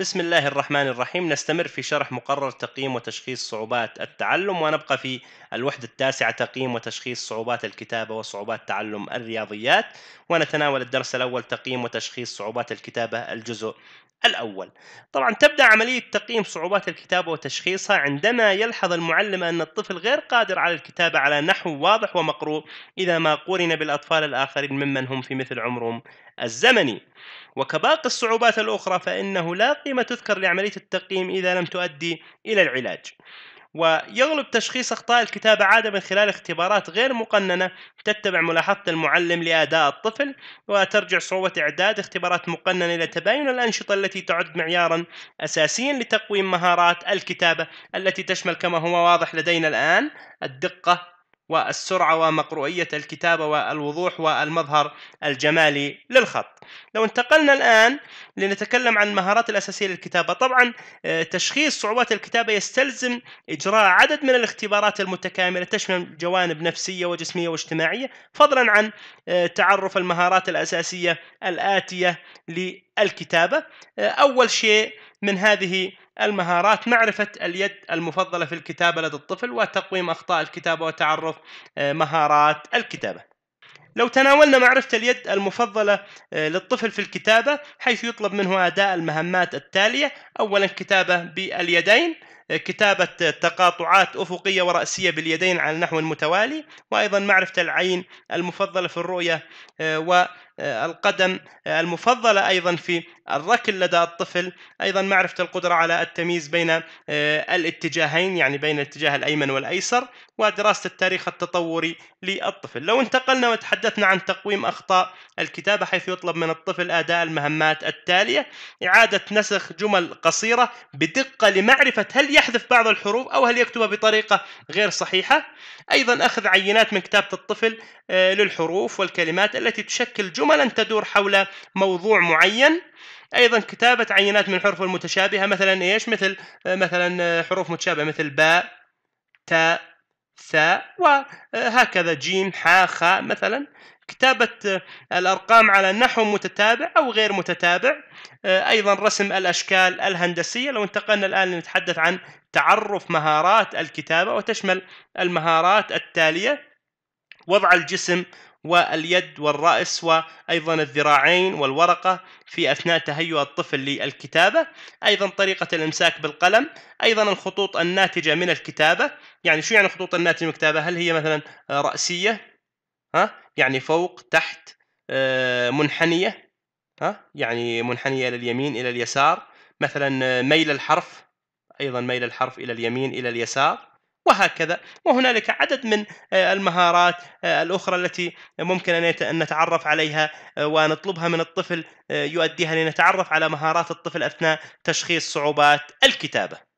بسم الله الرحمن الرحيم نستمر في شرح مقرر تقييم وتشخيص صعوبات التعلم ونبقى في الوحدة التاسعة تقييم وتشخيص صعوبات الكتابة وصعوبات تعلم الرياضيات ونتناول الدرس الأول تقييم وتشخيص صعوبات الكتابة الجزء الأول طبعا تبدأ عملية تقييم صعوبات الكتابة وتشخيصها عندما يلحظ المعلم أن الطفل غير قادر على الكتابة على نحو واضح ومقروء إذا ما قورن بالأطفال الآخرين ممن هم في مثل عمرهم الزمني وكباقي الصعوبات الأخرى فإنه لا قيمة تذكر لعملية التقييم إذا لم تؤدي إلى العلاج ويغلب تشخيص أخطاء الكتابة عادة من خلال اختبارات غير مقننة تتبع ملاحظة المعلم لأداء الطفل وترجع صعوبة إعداد اختبارات مقننة إلى تباين الأنشطة التي تعد معيارا أساسيا لتقويم مهارات الكتابة التي تشمل كما هو واضح لدينا الآن الدقة والسرعة ومقروئية الكتابة والوضوح والمظهر الجمالي للخط لو انتقلنا الآن لنتكلم عن المهارات الأساسية للكتابة طبعا آه، تشخيص صعوبات الكتابة يستلزم إجراء عدد من الاختبارات المتكاملة تشمل جوانب نفسية وجسمية واجتماعية فضلا عن آه، تعرف المهارات الأساسية الآتية للكتابة آه، أول شيء من هذه المهارات معرفة اليد المفضلة في الكتابة لدى الطفل وتقويم أخطاء الكتابة وتعرف آه، مهارات الكتابة لو تناولنا معرفة اليد المفضلة آه، للطفل في الكتابة حيث يطلب منه أداء المهمات التالية أولا كتابة باليدين كتابة تقاطعات أفقية ورأسية باليدين على النحو المتوالي وأيضا معرفة العين المفضلة في الرؤية آه، والقدم آه، المفضلة أيضا في الركل لدى الطفل أيضا معرفة القدرة على التمييز بين آه، الاتجاهين يعني بين الاتجاه الأيمن والأيسر ودراسة التاريخ التطوري للطفل لو انتقلنا وتحدثنا عن تقويم أخطاء الكتابة حيث يطلب من الطفل أداء المهمات التالية إعادة نسخ جمل قصيرة بدقة لمعرفة هل يحذف بعض الحروف أو هل يكتبها بطريقة غير صحيحة أيضا أخذ عينات من كتابة الطفل آه، للحروف والكلمات التي تشكل جملا تدور حول موضوع معين ايضا كتابه عينات من الحروف المتشابهه مثلا ايش مثل آه، مثلا آه، حروف متشابهه مثل باء تاء ثاء وهكذا آه، جيم حاء خاء مثلا كتابة آه، الأرقام على نحو متتابع أو غير متتابع آه، أيضا رسم الأشكال الهندسية لو انتقلنا الآن لنتحدث عن تعرف مهارات الكتابة وتشمل المهارات التالية وضع الجسم واليد والرأس وأيضا الذراعين والورقة في أثناء تهيؤ الطفل للكتابة أيضا طريقة الإمساك بالقلم أيضا الخطوط الناتجة من الكتابة يعني شو يعني الخطوط الناتجة من الكتابة هل هي مثلا رأسية ها يعني فوق تحت آه، منحنية ها يعني منحنية إلى اليمين إلى اليسار مثلا ميل الحرف أيضا ميل الحرف إلى اليمين إلى اليسار وهكذا وهنالك عدد من آه، المهارات آه، الاخرى التي ممكن ان نتعرف عليها آه، ونطلبها من الطفل يؤديها لنتعرف على مهارات الطفل اثناء تشخيص صعوبات الكتابه